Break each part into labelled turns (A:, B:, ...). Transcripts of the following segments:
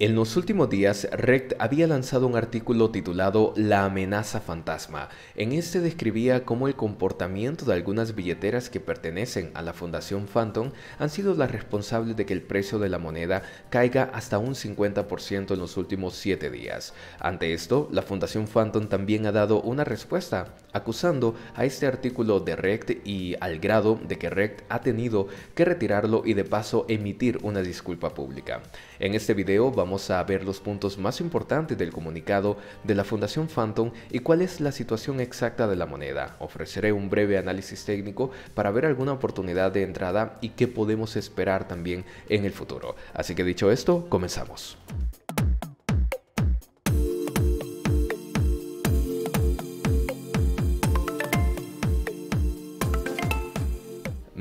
A: En los últimos días, Rect había lanzado un artículo titulado La amenaza fantasma. En este describía cómo el comportamiento de algunas billeteras que pertenecen a la Fundación Phantom han sido las responsables de que el precio de la moneda caiga hasta un 50% en los últimos 7 días. Ante esto, la Fundación Phantom también ha dado una respuesta, acusando a este artículo de Rect y al grado de que Rect ha tenido que retirarlo y de paso emitir una disculpa pública. En este video vamos a ver los puntos más importantes del comunicado de la Fundación Phantom y cuál es la situación exacta de la moneda. Ofreceré un breve análisis técnico para ver alguna oportunidad de entrada y qué podemos esperar también en el futuro. Así que dicho esto, comenzamos.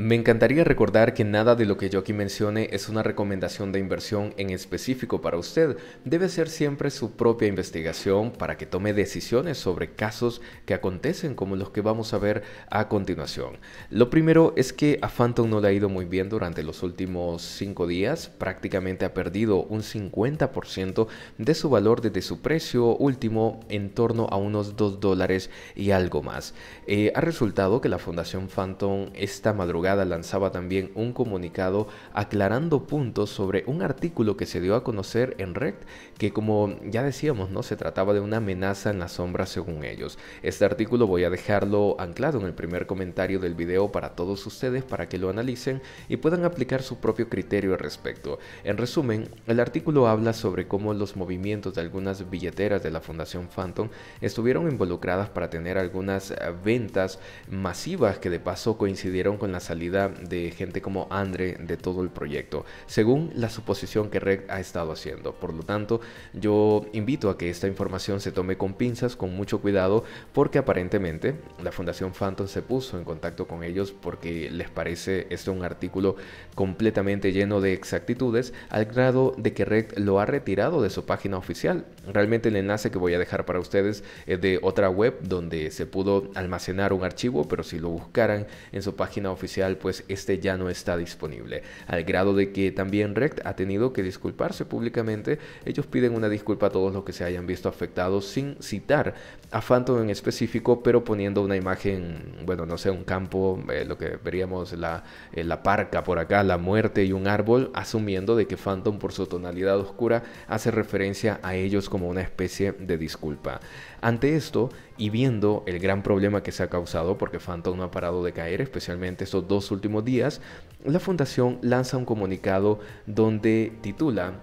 A: Me encantaría recordar que nada de lo que yo aquí mencione es una recomendación de inversión en específico para usted. Debe ser siempre su propia investigación para que tome decisiones sobre casos que acontecen como los que vamos a ver a continuación. Lo primero es que a Phantom no le ha ido muy bien durante los últimos 5 días. Prácticamente ha perdido un 50% de su valor desde su precio último en torno a unos 2 dólares y algo más. Eh, ha resultado que la Fundación Phantom esta madrugada lanzaba también un comunicado aclarando puntos sobre un artículo que se dio a conocer en Red, que como ya decíamos, ¿no? Se trataba de una amenaza en la sombra según ellos. Este artículo voy a dejarlo anclado en el primer comentario del video para todos ustedes para que lo analicen y puedan aplicar su propio criterio al respecto. En resumen, el artículo habla sobre cómo los movimientos de algunas billeteras de la Fundación Phantom estuvieron involucradas para tener algunas eh, ventas masivas que de paso coincidieron con la salida de gente como Andre de todo el proyecto, según la suposición que Red ha estado haciendo. Por lo tanto, yo invito a que esta información se tome con pinzas, con mucho cuidado, porque aparentemente la Fundación Phantom se puso en contacto con ellos porque les parece esto un artículo completamente lleno de exactitudes, al grado de que Red lo ha retirado de su página oficial. Realmente el enlace que voy a dejar para ustedes es de otra web donde se pudo almacenar un archivo, pero si lo buscaran en su página oficial, pues este ya no está disponible. Al grado de que también Rect ha tenido que disculparse públicamente, ellos piden una disculpa a todos los que se hayan visto afectados sin citar a Phantom en específico, pero poniendo una imagen, bueno, no sé, un campo, eh, lo que veríamos la, eh, la parca por acá, la muerte y un árbol, asumiendo de que Phantom por su tonalidad oscura hace referencia a ellos como una especie de disculpa. Ante esto, y viendo el gran problema que se ha causado porque Phantom no ha parado de caer, especialmente estos dos últimos días, la fundación lanza un comunicado donde titula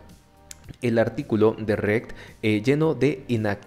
A: el artículo de RECT eh, lleno de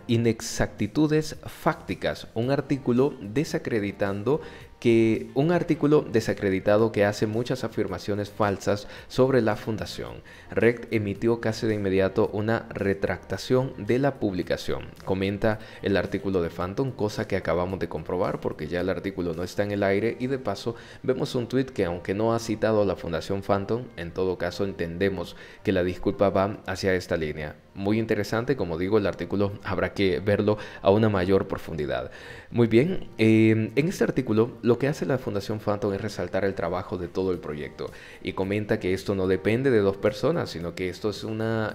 A: inexactitudes fácticas, un artículo desacreditando que un artículo desacreditado que hace muchas afirmaciones falsas sobre la fundación. Rect emitió casi de inmediato una retractación de la publicación. Comenta el artículo de Phantom, cosa que acabamos de comprobar porque ya el artículo no está en el aire y de paso vemos un tweet que aunque no ha citado a la fundación Phantom, en todo caso entendemos que la disculpa va hacia esta línea. Muy interesante, como digo, el artículo habrá que verlo a una mayor profundidad. Muy bien, eh, en este artículo lo lo que hace la Fundación Phantom es resaltar el trabajo de todo el proyecto y comenta que esto no depende de dos personas, sino que esto es,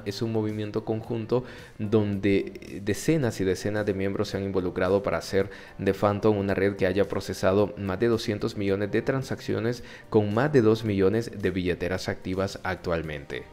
A: es un movimiento conjunto donde decenas y decenas de miembros se han involucrado para hacer de Phantom una red que haya procesado más de 200 millones de transacciones con más de 2 millones de billeteras activas actualmente.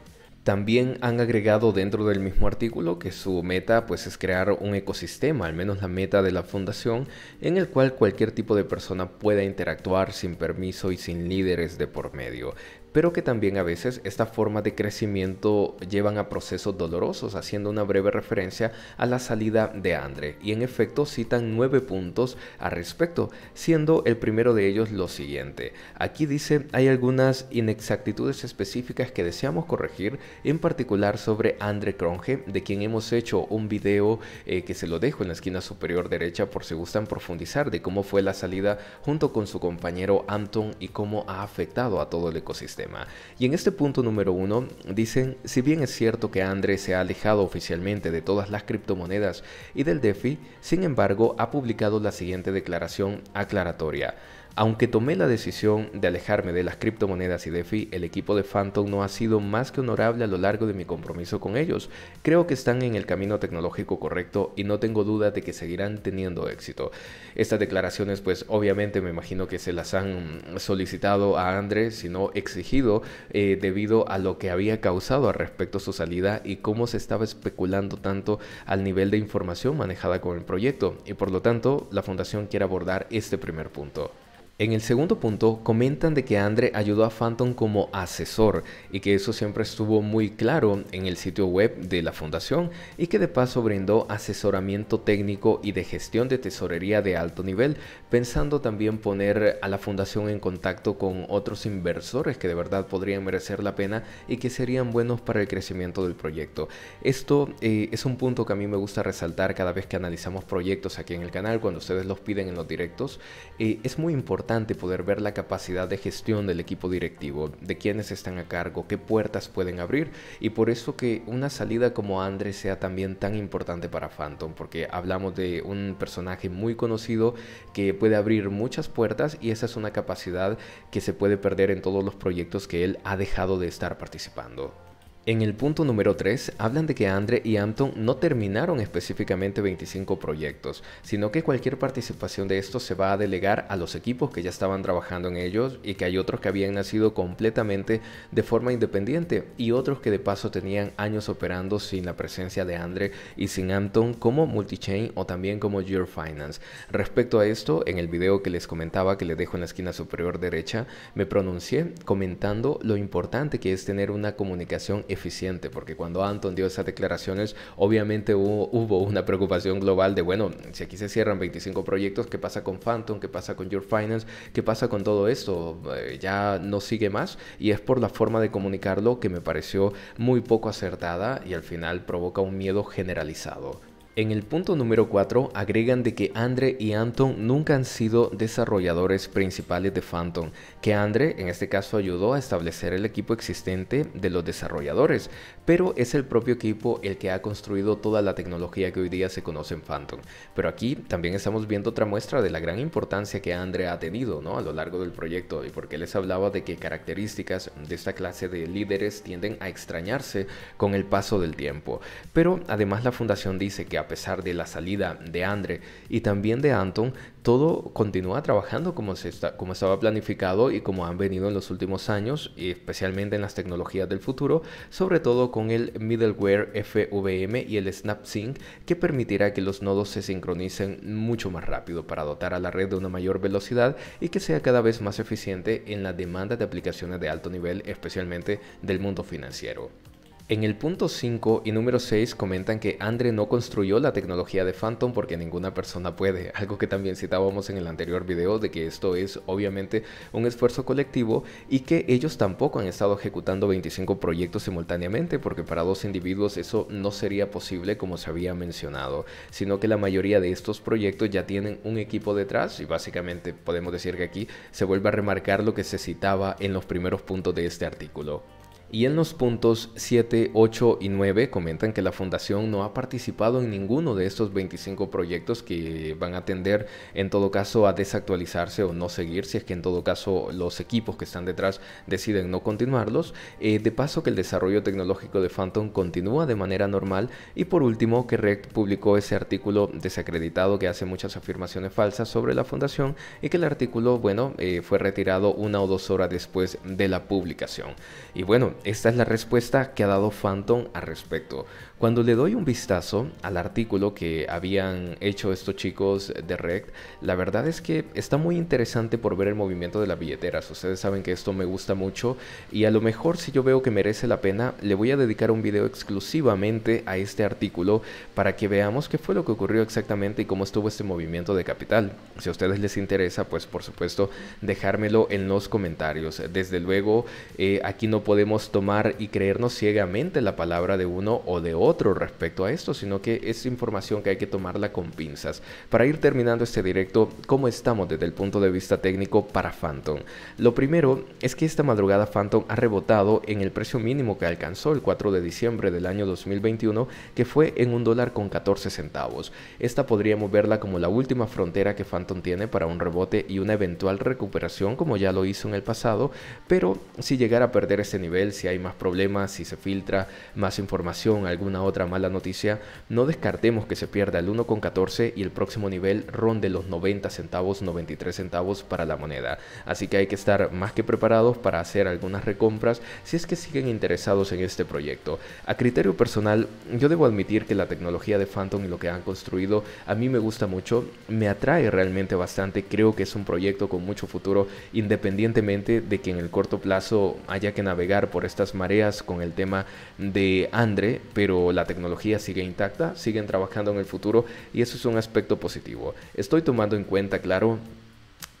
A: También han agregado dentro del mismo artículo que su meta pues es crear un ecosistema, al menos la meta de la fundación, en el cual cualquier tipo de persona pueda interactuar sin permiso y sin líderes de por medio pero que también a veces esta forma de crecimiento llevan a procesos dolorosos, haciendo una breve referencia a la salida de Andre, y en efecto citan nueve puntos al respecto, siendo el primero de ellos lo siguiente. Aquí dice, hay algunas inexactitudes específicas que deseamos corregir, en particular sobre Andre Cronje, de quien hemos hecho un video eh, que se lo dejo en la esquina superior derecha por si gustan profundizar de cómo fue la salida junto con su compañero Anton y cómo ha afectado a todo el ecosistema. Y en este punto número uno, dicen, si bien es cierto que Andre se ha alejado oficialmente de todas las criptomonedas y del DeFi, sin embargo ha publicado la siguiente declaración aclaratoria. Aunque tomé la decisión de alejarme de las criptomonedas y DeFi, el equipo de Phantom no ha sido más que honorable a lo largo de mi compromiso con ellos. Creo que están en el camino tecnológico correcto y no tengo duda de que seguirán teniendo éxito. Estas declaraciones pues obviamente me imagino que se las han solicitado a Andrés, sino exigido eh, debido a lo que había causado al respecto a su salida y cómo se estaba especulando tanto al nivel de información manejada con el proyecto y por lo tanto la fundación quiere abordar este primer punto. En el segundo punto, comentan de que Andre ayudó a Phantom como asesor y que eso siempre estuvo muy claro en el sitio web de la fundación y que de paso brindó asesoramiento técnico y de gestión de tesorería de alto nivel, pensando también poner a la fundación en contacto con otros inversores que de verdad podrían merecer la pena y que serían buenos para el crecimiento del proyecto. Esto eh, es un punto que a mí me gusta resaltar cada vez que analizamos proyectos aquí en el canal, cuando ustedes los piden en los directos. Eh, es muy importante importante poder ver la capacidad de gestión del equipo directivo, de quienes están a cargo, qué puertas pueden abrir y por eso que una salida como Andre sea también tan importante para Phantom, porque hablamos de un personaje muy conocido que puede abrir muchas puertas y esa es una capacidad que se puede perder en todos los proyectos que él ha dejado de estar participando. En el punto número 3, hablan de que Andre y Anton no terminaron específicamente 25 proyectos, sino que cualquier participación de estos se va a delegar a los equipos que ya estaban trabajando en ellos y que hay otros que habían nacido completamente de forma independiente y otros que de paso tenían años operando sin la presencia de Andre y sin Anton como Multichain o también como Your Finance. Respecto a esto, en el video que les comentaba que les dejo en la esquina superior derecha, me pronuncié comentando lo importante que es tener una comunicación eficiente, porque cuando Anton dio esas declaraciones, obviamente hubo, una preocupación global de, bueno, si aquí se cierran 25 proyectos, ¿qué pasa con Phantom? ¿Qué pasa con Your Finance? ¿Qué pasa con todo esto? Eh, ya no sigue más y es por la forma de comunicarlo que me pareció muy poco acertada y al final provoca un miedo generalizado. En el punto número 4 agregan de que Andre y Anton nunca han sido desarrolladores principales de Phantom, que Andre en este caso ayudó a establecer el equipo existente de los desarrolladores, pero es el propio equipo el que ha construido toda la tecnología que hoy día se conoce en Phantom. Pero aquí también estamos viendo otra muestra de la gran importancia que Andre ha tenido a lo largo del proyecto y porque les hablaba de que características de esta clase de líderes tienden a extrañarse con el paso del tiempo. Pero además la fundación dice que a pesar de la salida de Andre y también de Anton, todo continúa trabajando como, como estaba planificado y como han venido en los últimos años, y especialmente en las tecnologías del futuro, sobre todo con el middleware FVM y el SnapSync, que permitirá que los nodos se sincronicen mucho más rápido para dotar a la red de una mayor velocidad y que sea cada vez más eficiente en la demanda de aplicaciones de alto nivel, especialmente del mundo financiero. En el punto 5 y número 6 comentan que Andre no construyó la tecnología de Phantom porque ninguna persona puede, algo que también citábamos en el anterior video de que esto es obviamente un esfuerzo colectivo y que ellos tampoco han estado ejecutando 25 proyectos simultáneamente porque para dos individuos eso no sería posible como se había mencionado, sino que la mayoría de estos proyectos ya tienen un equipo detrás y básicamente podemos decir que aquí se vuelve a remarcar lo que se citaba en los primeros puntos de este artículo. Y en los puntos 7, 8 y 9 comentan que la fundación no ha participado en ninguno de estos 25 proyectos que van a tender en todo caso a desactualizarse o no seguir si es que en todo caso los equipos que están detrás deciden no continuarlos. Eh, de paso que el desarrollo tecnológico de Phantom continúa de manera normal y por último que Rect publicó ese artículo desacreditado que hace muchas afirmaciones falsas sobre la fundación y que el artículo bueno eh, fue retirado una o dos horas después de la publicación. Y bueno, esta es la respuesta que ha dado Phantom al respecto. Cuando le doy un vistazo al artículo que habían hecho estos chicos de Rect, la verdad es que está muy interesante por ver el movimiento de las billeteras. Ustedes saben que esto me gusta mucho y a lo mejor si yo veo que merece la pena, le voy a dedicar un video exclusivamente a este artículo para que veamos qué fue lo que ocurrió exactamente y cómo estuvo este movimiento de capital. Si a ustedes les interesa, pues por supuesto dejármelo en los comentarios. Desde luego, eh, aquí no podemos tomar y creernos ciegamente la palabra de uno o de otro otro respecto a esto, sino que es información que hay que tomarla con pinzas. Para ir terminando este directo, ¿cómo estamos desde el punto de vista técnico para Phantom? Lo primero es que esta madrugada Phantom ha rebotado en el precio mínimo que alcanzó el 4 de diciembre del año 2021, que fue en un dólar con 14 centavos. Esta podríamos verla como la última frontera que Phantom tiene para un rebote y una eventual recuperación como ya lo hizo en el pasado, pero si llegara a perder ese nivel, si hay más problemas, si se filtra más información, alguna otra mala noticia, no descartemos que se pierda el 1,14 y el próximo nivel ronde los 90 centavos, 93 centavos para la moneda. Así que hay que estar más que preparados para hacer algunas recompras si es que siguen interesados en este proyecto. A criterio personal, yo debo admitir que la tecnología de Phantom y lo que han construido a mí me gusta mucho, me atrae realmente bastante, creo que es un proyecto con mucho futuro independientemente de que en el corto plazo haya que navegar por estas mareas con el tema de Andre, pero la tecnología sigue intacta, siguen trabajando en el futuro y eso es un aspecto positivo. Estoy tomando en cuenta, claro,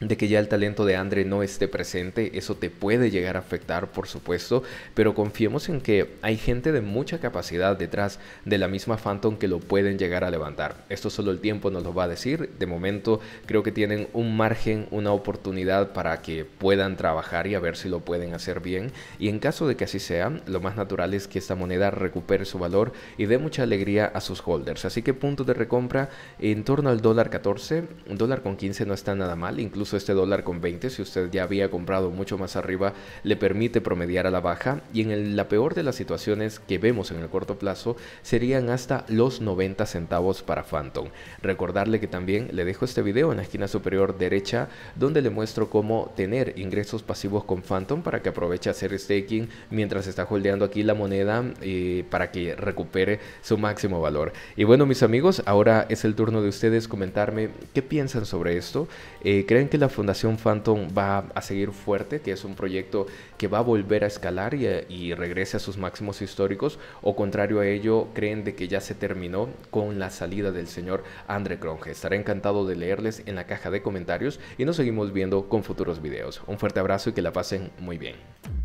A: de que ya el talento de Andre no esté presente, eso te puede llegar a afectar, por supuesto, pero confiemos en que hay gente de mucha capacidad detrás de la misma Phantom que lo pueden llegar a levantar. Esto solo el tiempo nos lo va a decir, de momento creo que tienen un margen, una oportunidad para que puedan trabajar y a ver si lo pueden hacer bien, y en caso de que así sea, lo más natural es que esta moneda recupere su valor y dé mucha alegría a sus holders, así que punto de recompra en torno al dólar 14, dólar con 15 no está nada mal, incluso este dólar con 20, si usted ya había comprado mucho más arriba, le permite promediar a la baja y en la peor de las situaciones que vemos en el corto plazo serían hasta los 90 centavos para Phantom. Recordarle que también le dejo este video en la esquina superior derecha donde le muestro cómo tener ingresos pasivos con Phantom para que aproveche hacer staking mientras está holdeando aquí la moneda eh, para que recupere su máximo valor. Y bueno mis amigos, ahora es el turno de ustedes comentarme qué piensan sobre esto. Eh, ¿Creen que la Fundación Phantom va a seguir fuerte, que es un proyecto que va a volver a escalar y, regrese a sus máximos históricos, o contrario a ello, creen de que ya se terminó con la salida del señor Andre Cronje. Estaré encantado de leerles en la caja de comentarios y nos seguimos viendo con futuros videos. Un fuerte abrazo y que la pasen muy bien.